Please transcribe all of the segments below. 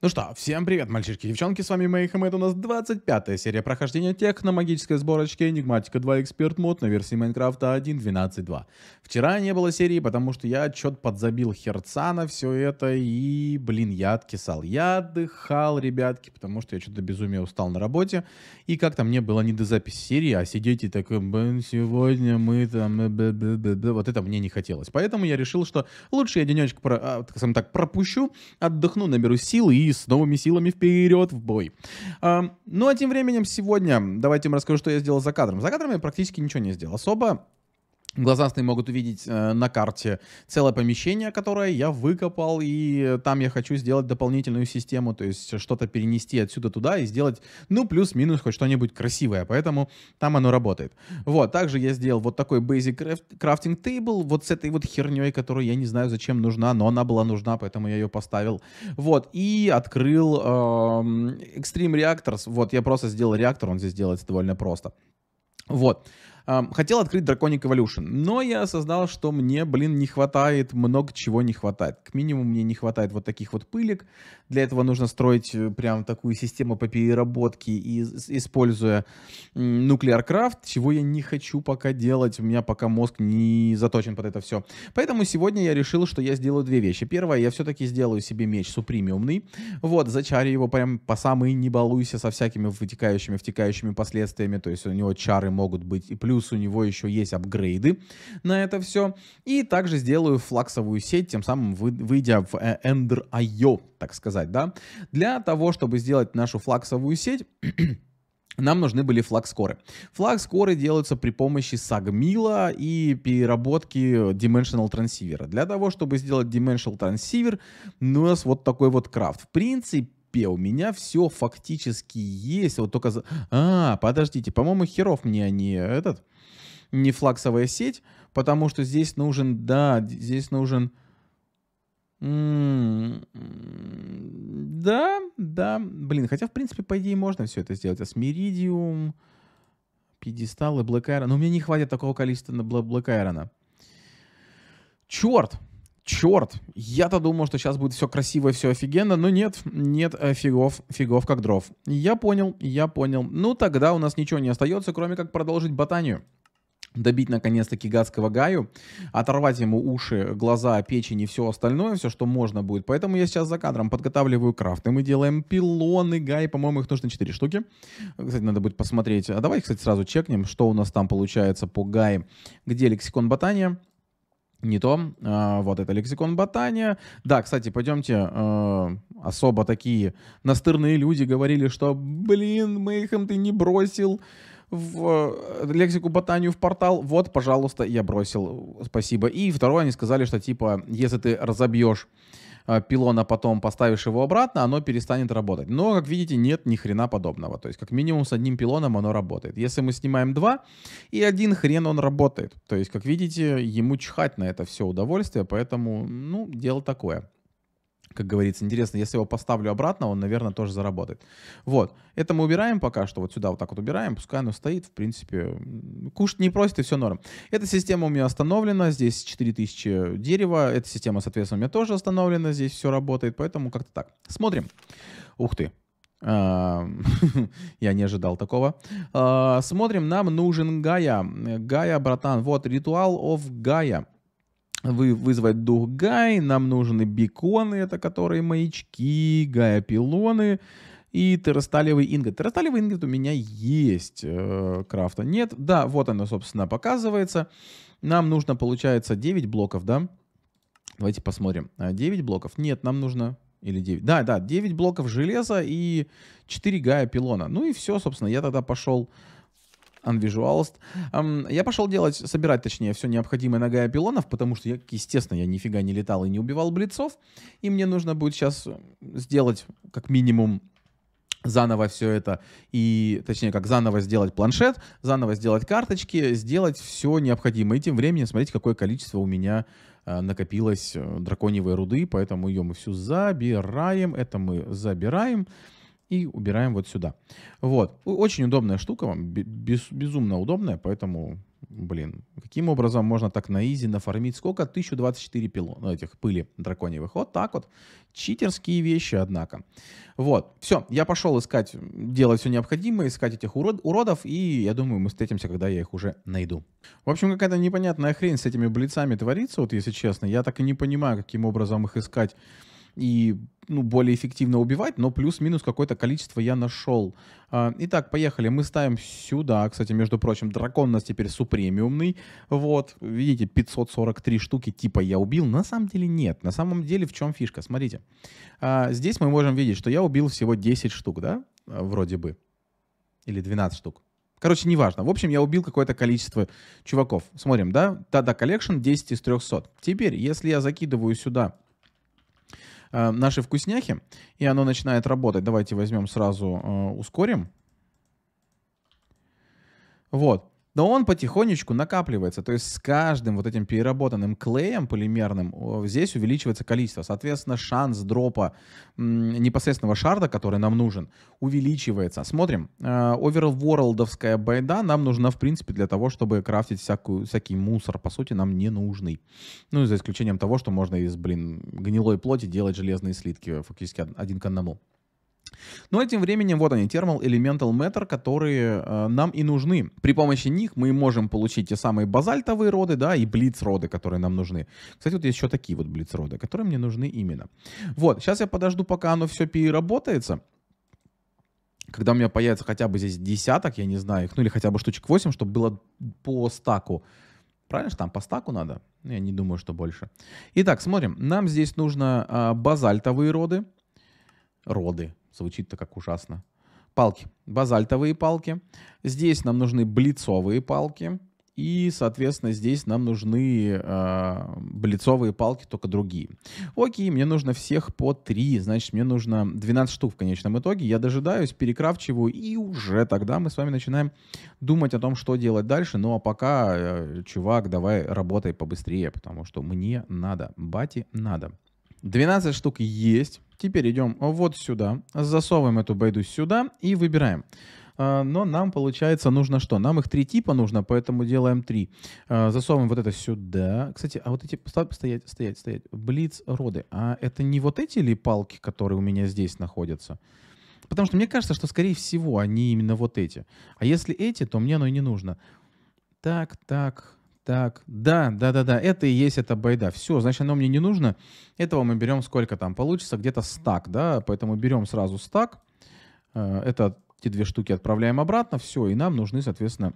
Ну что, всем привет, мальчишки и девчонки, с вами Мэйхэм, это у нас 25-я серия прохождения техно-магической сборочки Enigmatica 2 Expert Mode на версии Майнкрафта 1.12.2. Вчера не было серии, потому что я чет подзабил херца на все это, и, блин, я откисал. Я отдыхал, ребятки, потому что я что-то безумие устал на работе, и как-то мне было не до записи серии, а сидеть и такой, блин, сегодня мы там, э, вот это мне не хотелось. Поэтому я решил, что лучше я денечек, про, а, так, так, пропущу, отдохну, наберу силы и с новыми силами вперед в бой. А, ну а тем временем сегодня давайте вам расскажу, что я сделал за кадром. За кадром я практически ничего не сделал. Особо Глазастые могут увидеть э, на карте целое помещение, которое я выкопал, и там я хочу сделать дополнительную систему, то есть что-то перенести отсюда туда и сделать, ну, плюс-минус хоть что-нибудь красивое, поэтому там оно работает. Вот, также я сделал вот такой basic crafting table, вот с этой вот херней, которую я не знаю зачем нужна, но она была нужна, поэтому я ее поставил. Вот, и открыл э, Extreme Reactors, вот, я просто сделал реактор, он здесь делается довольно просто. Вот. Хотел открыть Draconic Evolution, но я осознал, что мне, блин, не хватает, много чего не хватает. К минимуму мне не хватает вот таких вот пылек. Для этого нужно строить э, прям такую систему по переработке, используя Nuclear Craft, чего я не хочу пока делать. У меня пока мозг не заточен под это все. Поэтому сегодня я решил, что я сделаю две вещи. Первое, я все-таки сделаю себе меч супремиумный. Вот, зачарю его прям по самой не балуйся со всякими вытекающими, втекающими последствиями. То есть у него чары могут быть и плюс плюс у него еще есть апгрейды на это все. И также сделаю флаксовую сеть, тем самым выйдя в э, Ender.io, так сказать, да. Для того, чтобы сделать нашу флаксовую сеть, нам нужны были флаг-скоры. делаются при помощи сагмила и переработки Dimensional Трансивера. Для того, чтобы сделать Dimensional Трансивер, у нас вот такой вот крафт. В принципе, себе. У меня все фактически есть. Вот только... А, подождите, по-моему, херов мне не этот... Не флаксовая сеть, потому что здесь нужен... Да, здесь нужен... Да, да. Блин, хотя, в принципе, по идее, можно все это сделать. Асмиридиум, пьедестал и Блэк Айрон. Но у меня не хватит такого количества на Блэк Айрона. Черт! черт, я-то думал, что сейчас будет все красиво, все офигенно, но нет, нет э, фигов, фигов как дров. Я понял, я понял. Ну тогда у нас ничего не остается, кроме как продолжить ботанию добить наконец-таки гадского Гаю, оторвать ему уши, глаза, печень и все остальное, все, что можно будет. Поэтому я сейчас за кадром подготавливаю крафт, и Мы делаем пилоны Гай, по-моему, их нужно 4 штуки. Кстати, надо будет посмотреть. А давай, кстати, сразу чекнем, что у нас там получается по Гай, где лексикон ботания не то. А, вот это лексикон ботания. Да, кстати, пойдемте. Э, особо такие настырные люди говорили, что, блин, Мейхем ты не бросил в э, лексику ботанию в портал, вот, пожалуйста, я бросил, спасибо. И второе, они сказали, что типа, если ты разобьешь э, пилона потом поставишь его обратно, оно перестанет работать. Но, как видите, нет ни хрена подобного. То есть, как минимум, с одним пилоном оно работает. Если мы снимаем два, и один хрен он работает. То есть, как видите, ему чхать на это все удовольствие, поэтому, ну, дело такое как говорится. Интересно, если его поставлю обратно, он, наверное, тоже заработает. Вот. Это мы убираем пока что. Вот сюда вот так вот убираем. Пускай оно стоит. В принципе, кушать не просит, и все норм. Эта система у меня остановлена. Здесь 4000 дерева. Эта система, соответственно, у меня тоже остановлена. Здесь все работает. Поэтому как-то так. Смотрим. Ух ты. Я не ожидал такого. А, смотрим, нам нужен Гая. Гая, братан. Вот, ритуал of Гая вы, вызвать дух Гай, нам нужны беконы, это которые маячки, гайапилоны и террасталевый ингот. Террасталевый ингот у меня есть, э, крафта нет. Да, вот оно, собственно, показывается. Нам нужно, получается, 9 блоков, да? Давайте посмотрим. 9 а, блоков. Нет, нам нужно... Или 9. Да, да, 9 блоков железа и 4 гая пилона. Ну и все, собственно, я тогда пошел Unvisualist. Я пошел делать, собирать, точнее, все необходимое нога и пилонов, потому что, я, естественно, я нифига не летал и не убивал блицов, и мне нужно будет сейчас сделать как минимум заново все это, и, точнее, как заново сделать планшет, заново сделать карточки, сделать все необходимое. И тем временем, смотрите, какое количество у меня а, накопилось э, драконьевой руды, поэтому ее мы всю забираем, это мы забираем и убираем вот сюда. Вот. Очень удобная штука вам, без, безумно удобная, поэтому, блин, каким образом можно так на изи нафармить? Сколько? 1024 пило, ну, этих пыли драконьевых. Вот так вот. Читерские вещи, однако. Вот. Все, я пошел искать, делать все необходимое, искать этих урод, уродов, и я думаю, мы встретимся, когда я их уже найду. В общем, какая-то непонятная хрень с этими блицами творится, вот если честно. Я так и не понимаю, каким образом их искать и ну, более эффективно убивать, но плюс-минус какое-то количество я нашел. А, итак, поехали. Мы ставим сюда, кстати, между прочим, дракон у нас теперь супремиумный. Вот, видите, 543 штуки типа я убил. На самом деле нет. На самом деле в чем фишка? Смотрите, а, здесь мы можем видеть, что я убил всего 10 штук, да? А, вроде бы. Или 12 штук. Короче, неважно. В общем, я убил какое-то количество чуваков. Смотрим, да? Тада коллекшн 10 из 300. Теперь, если я закидываю сюда Э, наши вкусняхи, и оно начинает работать. Давайте возьмем сразу, э, ускорим. Вот но он потихонечку накапливается. То есть с каждым вот этим переработанным клеем полимерным здесь увеличивается количество. Соответственно, шанс дропа непосредственного шарда, который нам нужен, увеличивается. Смотрим. Оверворлдовская э, байда нам нужна, в принципе, для того, чтобы крафтить всякую, всякий мусор. По сути, нам не нужный. Ну, за исключением того, что можно из, блин, гнилой плоти делать железные слитки фактически один к одному. Но ну, этим а временем вот они, Thermal Elemental Matter, которые э, нам и нужны. При помощи них мы можем получить те самые базальтовые роды, да, и блиц-роды, которые нам нужны. Кстати, вот есть еще такие вот блиц-роды, которые мне нужны именно. Вот, сейчас я подожду, пока оно все переработается. Когда у меня появится хотя бы здесь десяток, я не знаю, их, ну или хотя бы штучек 8, чтобы было по стаку. Правильно что там по стаку надо? Ну, я не думаю, что больше. Итак, смотрим. Нам здесь нужно э, базальтовые роды. Роды Звучит-то как ужасно. Палки. Базальтовые палки. Здесь нам нужны блицовые палки. И, соответственно, здесь нам нужны э, блицовые палки, только другие. Окей, мне нужно всех по 3, значит, мне нужно 12 штук в конечном итоге. Я дожидаюсь, перекрафчиваю, и уже тогда мы с вами начинаем думать о том, что делать дальше. Ну а пока, э, чувак, давай работай побыстрее, потому что мне надо, бати надо. 12 штук есть. Теперь идем вот сюда, засовываем эту байду сюда и выбираем. А, но нам, получается, нужно что? Нам их три типа нужно, поэтому делаем три. А, засовываем вот это сюда. Кстати, а вот эти... Стоять, стоять, стоять. Блиц роды. А это не вот эти ли палки, которые у меня здесь находятся? Потому что мне кажется, что, скорее всего, они именно вот эти. А если эти, то мне оно и не нужно. Так, так, так, да, да, да, да, это и есть эта байда. Все, значит, оно мне не нужно. Этого мы берем сколько там получится, где-то стак, да, поэтому берем сразу стак. Э, это эти две штуки отправляем обратно, все, и нам нужны, соответственно,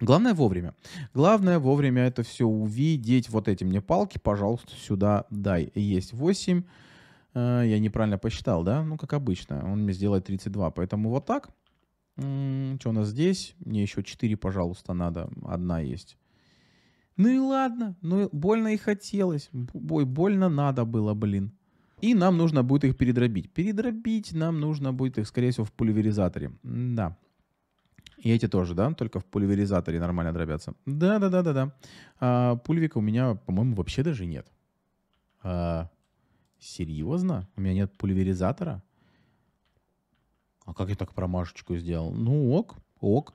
Главное вовремя. Главное вовремя это все увидеть. Вот эти мне палки, пожалуйста, сюда дай. Есть 8. Э, я неправильно посчитал, да? Ну, как обычно. Он мне сделает 32. Поэтому вот так. Что у нас здесь? Мне еще 4, пожалуйста, надо. Одна есть. Ну и ладно, ну больно и хотелось. Бой, больно надо было, блин. И нам нужно будет их передробить. Передробить нам нужно будет их, скорее всего, в пульверизаторе. Да. И эти тоже, да? Только в пульверизаторе нормально дробятся. Да-да-да-да-да. А, пульвика у меня, по-моему, вообще даже нет. А, серьезно? У меня нет пульверизатора? А как я так промашечку сделал? Ну ок, ок.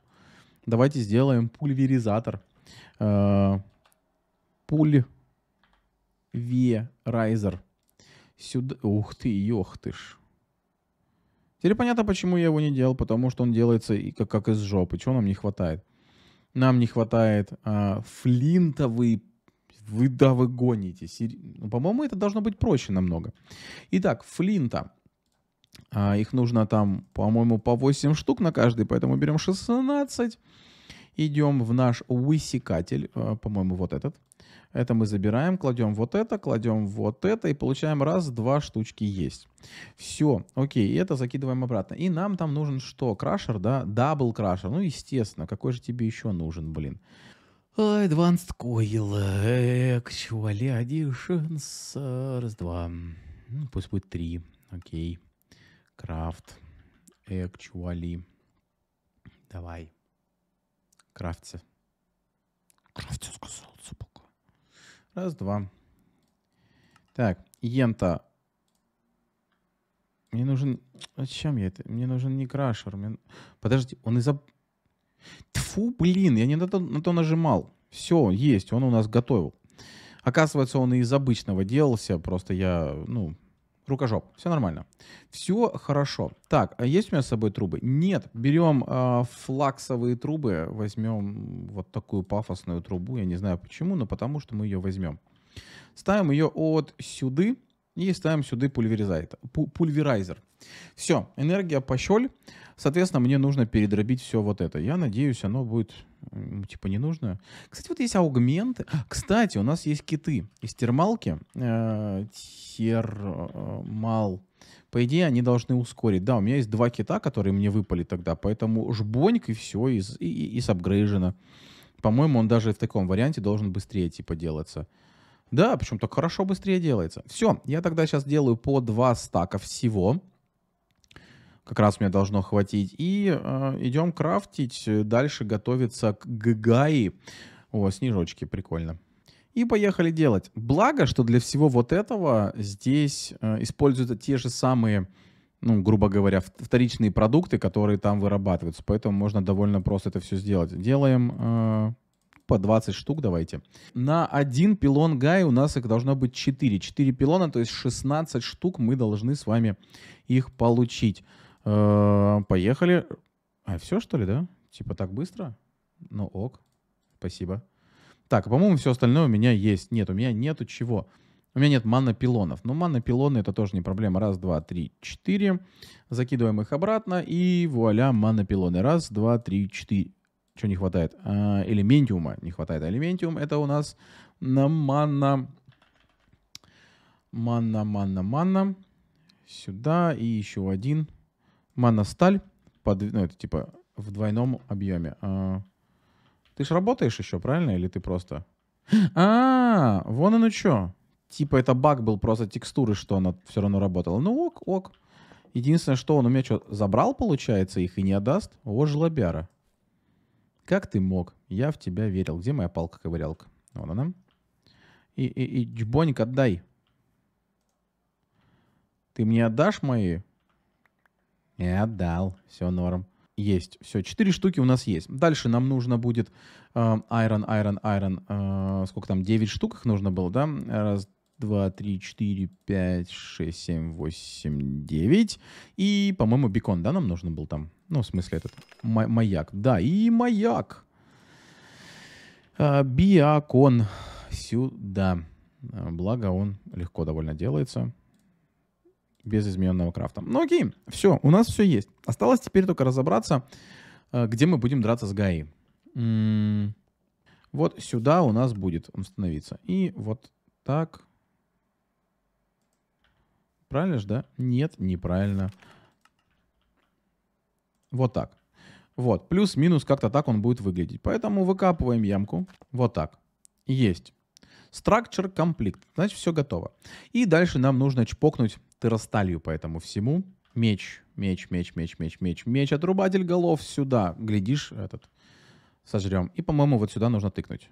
Давайте сделаем пульверизатор. Пуль э, Пульверайзер. Сюда... Ух ты, ёх ты ж. Теперь понятно, почему я его не делал, потому что он делается и как, как из жопы. Чего нам не хватает? Нам не хватает а, флинтовый... Вы, да, вы гоните. Ну, по-моему, это должно быть проще намного. Итак, флинта. А, их нужно там, по-моему, по 8 штук на каждый, поэтому берем 16 идем в наш высекатель, э, по-моему, вот этот. Это мы забираем, кладем вот это, кладем вот это и получаем раз, два штучки есть. Все, окей, это закидываем обратно. И нам там нужен что? Крашер, да? Дабл крашер. Ну, естественно, какой же тебе еще нужен, блин? Advanced Coil, Actual Additions, раз, два. Ну, пусть будет три, окей. Крафт, Actually. Давай. Кравце. Кравце сказал, собака. Раз, два. Так, Йента. Мне нужен... Зачем я это? Мне нужен не крашер. Мне... Подожди, он из-за... Тфу, блин, я не на то, на то нажимал. Все, есть, он у нас готовил. Оказывается, он и из обычного делался, просто я, ну, рукожоп. Все нормально. Все хорошо. Так, а есть у меня с собой трубы? Нет. Берем э, а, флаксовые трубы, возьмем вот такую пафосную трубу. Я не знаю почему, но потому что мы ее возьмем. Ставим ее от сюды і ставимо сюди пульверайзер. Все, энергия по Соответственно, мне нужно передробить все вот это. Я надеюсь, оно будет типа не нужно. Кстати, вот есть аугменты. Кстати, у нас есть киты из термалки. Э, термал. По идее, они должны ускорить. Да, у меня есть два кита, которые мне выпали тогда, поэтому жбоньк и все, и, и, и с апгрейжена. По-моему, он даже в таком варианте должен быстрее типа делаться. Да, причем так хорошо быстрее делается. Все, я тогда сейчас делаю по два стака всего. Как раз у меня должно хватить. И э, идем крафтить. Э, дальше готовиться к ГГАИ. О, снежочки, прикольно. И поехали делать. Благо, что для всего вот этого здесь э, используются те же самые ну, грубо говоря, вторичные продукты, которые там вырабатываются. Поэтому можно довольно просто это все сделать. Делаем э, по 20 штук давайте. На один пилон гай у нас их должно быть 4. 4 пилона, то есть 16 штук мы должны с вами их получить. Э поехали. А, все что ли, да? Типа так быстро? Ну ок, спасибо. Так, а, по-моему, все остальное у меня есть. Нет, у меня нету чего. У меня нет манопилонов. Но ну, манопилоны это тоже не проблема. Раз, два, три, четыре. Закидываем их обратно. И вуаля, манопилоны. Раз, два, три, четыре. Чего не хватает? А, элементиума не хватает. А элементиум — это у нас на манна... Манна, манна, манна. Сюда и еще один. Манна сталь. Под... Ну, это типа в двойном объеме. А, ты ж работаешь еще, правильно? Или ты просто... А, -а, -а вон оно что. Типа это баг был просто текстуры, что она все равно работала. Ну ок, ок. Единственное, что он у меня что, забрал, получается, их и не отдаст? О, жлобяра. Как ты мог? Я в тебя верил. Где моя палка-ковырялка? Вот она. И, и, и джбоник отдай. Ты мне отдашь мои? Не отдал. Все норм. Есть. Все, четыре штуки у нас есть. Дальше нам нужно будет э, iron, iron, iron. Э, сколько там? Девять штук их нужно было, да? Раз, 2, 3, 4, 5, 6, 7, 8, 9. И, по-моему, бекон, да, нам нужно был там? Ну, в смысле этот, маяк. Да, и маяк. А, биакон сюда. А, благо он легко довольно делается. Без измененного крафта. Ну окей, все, у нас все есть. Осталось теперь только разобраться, а, где мы будем драться с Гаи. М-м-м. вот сюда у нас будет он становиться. И вот так. Правильно же, да? Нет, неправильно. Вот так. Вот, плюс-минус как-то так он будет выглядеть. Поэтому выкапываем ямку. Вот так. Есть. Structure Complete. Значит, все готово. И дальше нам нужно чпокнуть терасталью по этому всему. Меч, меч, меч, меч, меч, меч, меч. Отрубатель голов сюда. Глядишь, этот сожрем. И, по-моему, вот сюда нужно тыкнуть.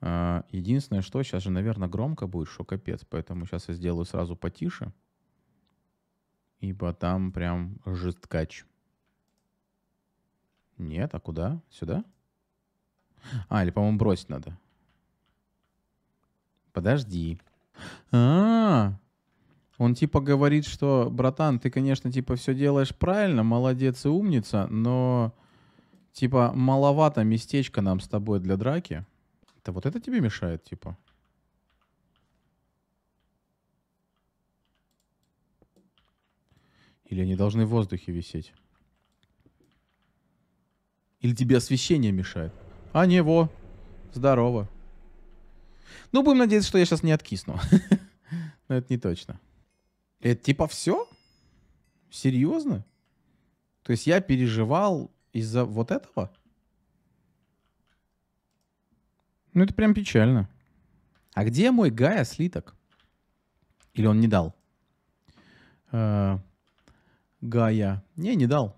А, единственное, что сейчас же, наверное, громко будет, что капец, поэтому сейчас я сделаю сразу потише, ибо там прям жесткач. Нет, а куда? Сюда? А, или, по-моему, бросить надо. Подожди. А, -а, а, он типа говорит, что, братан, ты, конечно, типа все делаешь правильно, молодец и умница, но типа маловато местечко нам с тобой для драки. Это вот это тебе мешает, типа? Или они должны в воздухе висеть? Или тебе освещение мешает? А, не, во. Здорово. Ну, будем надеяться, что я сейчас не откисну. Но это не точно. Это типа все? Серьезно? То есть я переживал из-за вот этого? Ну, это прям печально. А где мой Гая слиток? Или он не дал? Э, Гая. Не, не дал.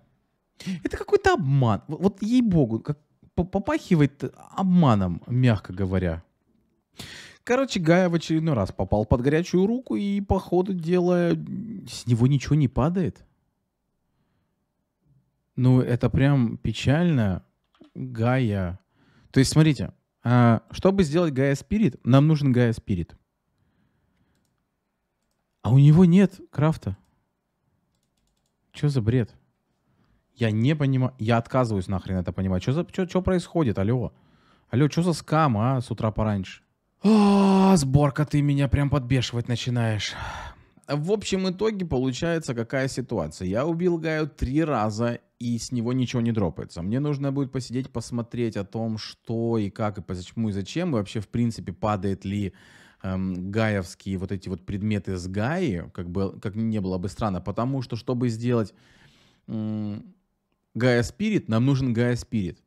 Это какой-то обман. Вот, вот ей-богу, как попахивает обманом, мягко говоря. Короче, Гая в очередной раз попал под горячую руку, и по ходу дела с него ничего не падает. Ну, это прям печально. Гая. То есть, смотрите, а, чтобы сделать Гая Спирит, нам нужен Гая Спирит. А у него нет крафта. Что за бред? Я не понимаю. Я отказываюсь нахрен это понимать. Что за... Чё, происходит? Алло. Алло, что за скам, а, с утра пораньше? О, а, сборка, ты меня прям подбешивать начинаешь в общем итоге получается какая ситуация. Я убил Гаю три раза, и с него ничего не дропается. Мне нужно будет посидеть, посмотреть о том, что и как, и почему, и зачем, и вообще, в принципе, падает ли эм, гаевские вот эти вот предметы с Гаи, как, бы, как не было бы странно, потому что, чтобы сделать эм, Гая Спирит, нам нужен Гая Спирит.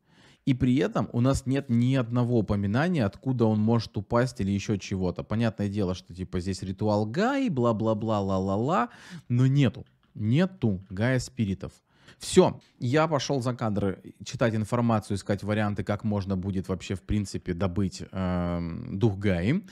И при этом у нас нет ни одного упоминания, откуда он может упасть или еще чего-то. Понятное дело, что типа здесь ритуал Гай, бла-бла-бла, ла-ла-ла, но нету, нету Гая спиритов. Все, я пошел за кадры читать информацию, искать варианты, как можно будет вообще, в принципе, добыть э, дух Гаи.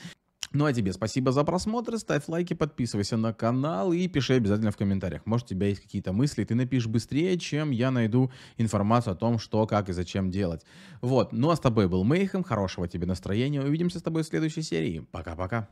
Ну а тебе спасибо за просмотр, ставь лайки, подписывайся на канал и пиши обязательно в комментариях. Может у тебя есть какие-то мысли, ты напишешь быстрее, чем я найду информацию о том, что, как и зачем делать. Вот, ну а с тобой был Мейхем, хорошего тебе настроения, увидимся с тобой в следующей серии. Пока-пока.